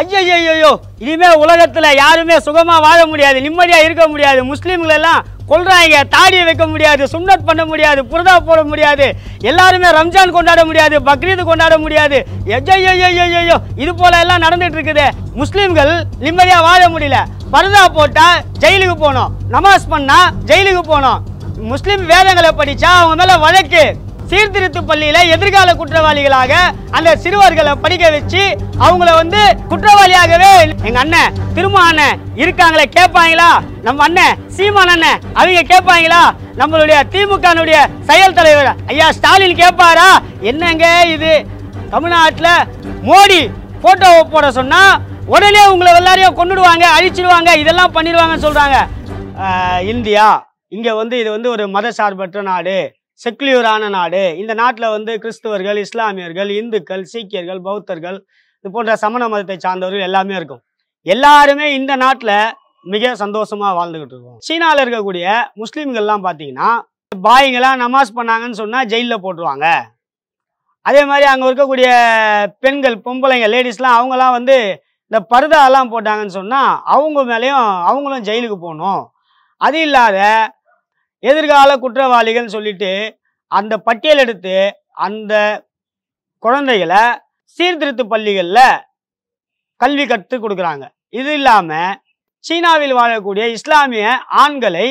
ஐயோ இனிமே உலகத்தில் யாருமே சுகமாக வாழ முடியாது நிம்மதியாக இருக்க முடியாது முஸ்லீம்களெல்லாம் கொள்றாங்க தாடியை வைக்க முடியாது சுண்ணத் பண்ண முடியாது புரதா போட முடியாது எல்லாருமே ரம்ஜான் கொண்டாட முடியாது பக்ரீத் கொண்டாட முடியாது ஐயோ இது போல எல்லாம் நடந்துட்டு இருக்குது முஸ்லீம்கள் நிம்மதியாக வாழ முடியல பரதா போட்டால் ஜெயிலுக்கு போனோம் நமாஸ் பண்ணால் ஜெயிலுக்கு போனோம் முஸ்லீம் வேதங்களை படித்தா அவங்க மேலே வழக்கு சீர்திருத்தும் பள்ளியில எதிர்கால குற்றவாளிகளாக அந்த சிறுவர்களை படிக்க வச்சு அவங்கள வந்து குற்றவாளியாகவே எங்க அண்ணன் திரும்ப அண்ணன் இருக்காங்களே கேட்பாங்களா நம்ம அண்ணன் சீமான் அண்ணன் அவங்க கேட்பாங்களா நம்மளுடைய திமுகனுடைய செயல் தலைவர் ஐயா ஸ்டாலின் கேட்பாரா என்னங்க இது தமிழ்நாட்டில் மோடி போட்டோ போட சொன்னா உடனே உங்களை எல்லாரையும் கொண்டுடுவாங்க அழிச்சிடுவாங்க இதெல்லாம் பண்ணிடுவாங்கன்னு சொல்றாங்க இந்தியா இங்கே வந்து இது வந்து ஒரு மத சார்பற்ற நாடு செக்யூரான நாடு இந்த நாட்டில் வந்து கிறிஸ்துவர்கள் இஸ்லாமியர்கள் இந்துக்கள் சீக்கியர்கள் பௌத்தர்கள் இது போன்ற சமண மதத்தை சார்ந்தவர்கள் எல்லாமே இருக்கும் எல்லாருமே இந்த நாட்டில் மிக சந்தோஷமாக வாழ்ந்துக்கிட்டு இருக்கோம் சீனாவில் இருக்கக்கூடிய முஸ்லீம்கள்லாம் பார்த்தீங்கன்னா பாய்ங்களாம் நமாஸ் பண்ணாங்கன்னு சொன்னால் ஜெயிலில் போட்டுருவாங்க அதே மாதிரி அங்கே இருக்கக்கூடிய பெண்கள் பொம்பளைங்க லேடிஸ்லாம் அவங்கெல்லாம் வந்து இந்த பருதாலாம் போட்டாங்கன்னு சொன்னால் அவங்க மேலேயும் அவங்களும் ஜெயிலுக்கு போகணும் அது இல்லாத எதிர்கால குற்றவாளிகள் சொல்லிட்டு அந்த பட்டியல் எடுத்து அந்த குழந்தைகளை சீர்திருத்த பள்ளிகளில் கல்வி கற்று கொடுக்குறாங்க இது இல்லாமல் சீனாவில் வாழக்கூடிய இஸ்லாமிய ஆண்களை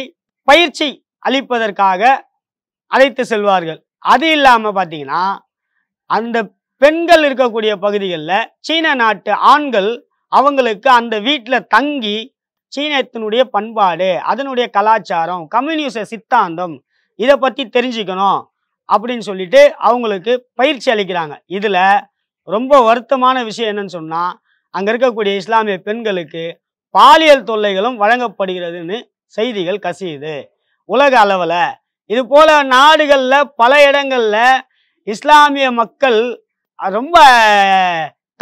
பயிற்சி அளிப்பதற்காக அழைத்து செல்வார்கள் அது இல்லாமல் பார்த்தீங்கன்னா அந்த பெண்கள் இருக்கக்கூடிய பகுதிகளில் சீன நாட்டு ஆண்கள் அவங்களுக்கு அந்த வீட்டில் தங்கி சீனத்தினுடைய பண்பாடு அதனுடைய கலாச்சாரம் கம்யூனிச சித்தாந்தம் இதை பற்றி தெரிஞ்சுக்கணும் அப்படின்னு சொல்லிட்டு அவங்களுக்கு பயிற்சி அளிக்கிறாங்க இதில் ரொம்ப வருத்தமான விஷயம் என்னன்னு சொன்னால் அங்கே இருக்கக்கூடிய இஸ்லாமிய பெண்களுக்கு பாலியல் தொல்லைகளும் வழங்கப்படுகிறதுன்னு செய்திகள் கசியுது உலக அளவில் இது போல நாடுகளில் பல இடங்களில் இஸ்லாமிய மக்கள் ரொம்ப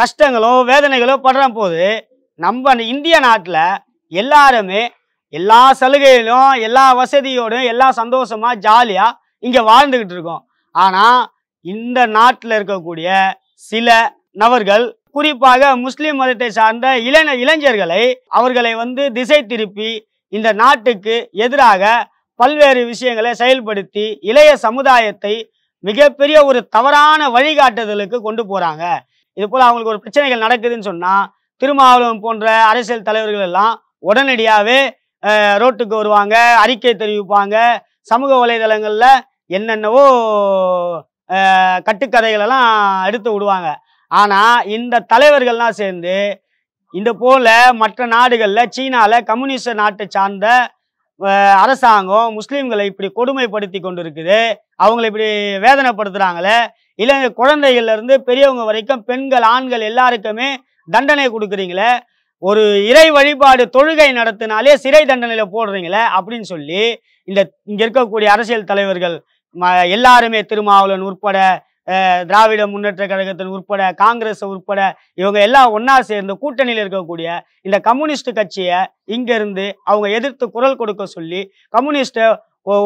கஷ்டங்களோ வேதனைகளோ படுற போது நம்ம இந்திய நாட்டில் எல்லாருமே எல்லா சலுகையிலும் எல்லா வசதியோடும் எல்லா சந்தோஷமா ஜாலியா இங்க வாழ்ந்துகிட்டு இருக்கோம் ஆனா இந்த நாட்டில் இருக்கக்கூடிய சில நபர்கள் குறிப்பாக முஸ்லிம் மதத்தை சார்ந்த இளைஞ இளைஞர்களை அவர்களை வந்து திசை திருப்பி இந்த நாட்டுக்கு எதிராக பல்வேறு விஷயங்களை செயல்படுத்தி இளைய சமுதாயத்தை மிகப்பெரிய ஒரு தவறான வழிகாட்டுதலுக்கு கொண்டு போறாங்க இது போல அவங்களுக்கு ஒரு பிரச்சனைகள் நடக்குதுன்னு சொன்னா திருமாவளவன் போன்ற அரசியல் தலைவர்கள் எல்லாம் உடனடியாகவே ரோட்டுக்கு வருவாங்க அறிக்கை தெரிவிப்பாங்க சமூக வலைதளங்களில் என்னென்னவோ கட்டுக்கதைகளெல்லாம் எடுத்து விடுவாங்க ஆனால் இந்த தலைவர்கள்லாம் சேர்ந்து இந்த போல் மற்ற நாடுகளில் சீனாவில் கம்யூனிஸ்ட் நாட்டை சார்ந்த அரசாங்கம் முஸ்லீம்களை இப்படி கொடுமைப்படுத்தி கொண்டு இருக்குது அவங்களை இப்படி வேதனைப்படுத்துகிறாங்களே இல்லை குழந்தைகள்லேருந்து பெரியவங்க வரைக்கும் பெண்கள் ஆண்கள் எல்லாருக்குமே தண்டனை கொடுக்குறீங்களே ஒரு இறை வழிபாடு தொழுகை நடத்தினாலே சிறை தண்டனையில் போடுறீங்களே அப்படின்னு சொல்லி இந்த இங்கே இருக்கக்கூடிய அரசியல் தலைவர்கள் எல்லாருமே திருமாவளவன் உட்பட திராவிட முன்னேற்ற கழகத்தின் உட்பட காங்கிரஸ் உட்பட இவங்க எல்லாம் ஒன்றா சேர்ந்து கூட்டணியில் இருக்கக்கூடிய இந்த கம்யூனிஸ்ட் கட்சியை இங்கேருந்து அவங்க எதிர்த்து குரல் கொடுக்க சொல்லி கம்யூனிஸ்ட்டை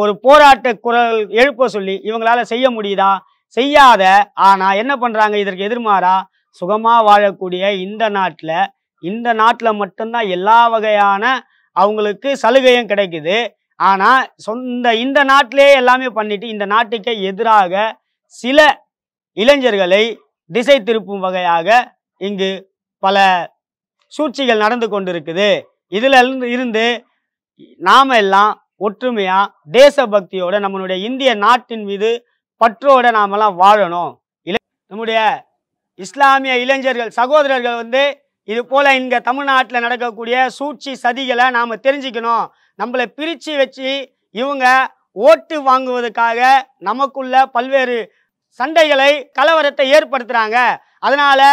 ஒரு போராட்ட குரல் எழுப்ப சொல்லி இவங்களால் செய்ய முடியுதா செய்யாத ஆனால் என்ன பண்ணுறாங்க இதற்கு எதிர்மாறா சுகமாக வாழக்கூடிய இந்த நாட்டில் இந்த நாட்டில் மட்டும்தான் எல்லா வகையான அவங்களுக்கு சலுகையும் கிடைக்குது ஆனால் சொந்த இந்த நாட்டிலே எல்லாமே பண்ணிட்டு இந்த நாட்டுக்கே எதிராக சில இளைஞர்களை திசை திருப்பும் வகையாக இங்கு பல சூழ்ச்சிகள் நடந்து கொண்டிருக்குது இதில் இருந்து இருந்து எல்லாம் ஒற்றுமையாக தேசபக்தியோட நம்மளுடைய இந்திய நாட்டின் மீது பற்றோட நாமெல்லாம் வாழணும் நம்முடைய இஸ்லாமிய இளைஞர்கள் சகோதரர்கள் வந்து இது போல் இங்கே தமிழ்நாட்டில் நடக்கக்கூடிய சூழ்ச்சி சதிகளை நாம் தெரிஞ்சுக்கணும் நம்மளை பிரித்து வச்சு இவங்க ஓட்டு வாங்குவதற்காக நமக்குள்ள பல்வேறு சண்டைகளை கலவரத்தை ஏற்படுத்துகிறாங்க அதனால்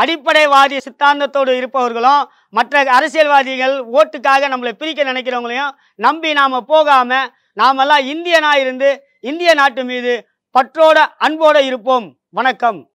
அடிப்படைவாதி சித்தாந்தத்தோடு இருப்பவர்களும் மற்ற அரசியல்வாதிகள் ஓட்டுக்காக நம்மளை பிரிக்க நினைக்கிறவங்களையும் நம்பி நாம் போகாமல் நாமெல்லாம் இந்தியனாக இருந்து இந்திய நாட்டு மீது பற்றோட அன்போடு இருப்போம் வணக்கம்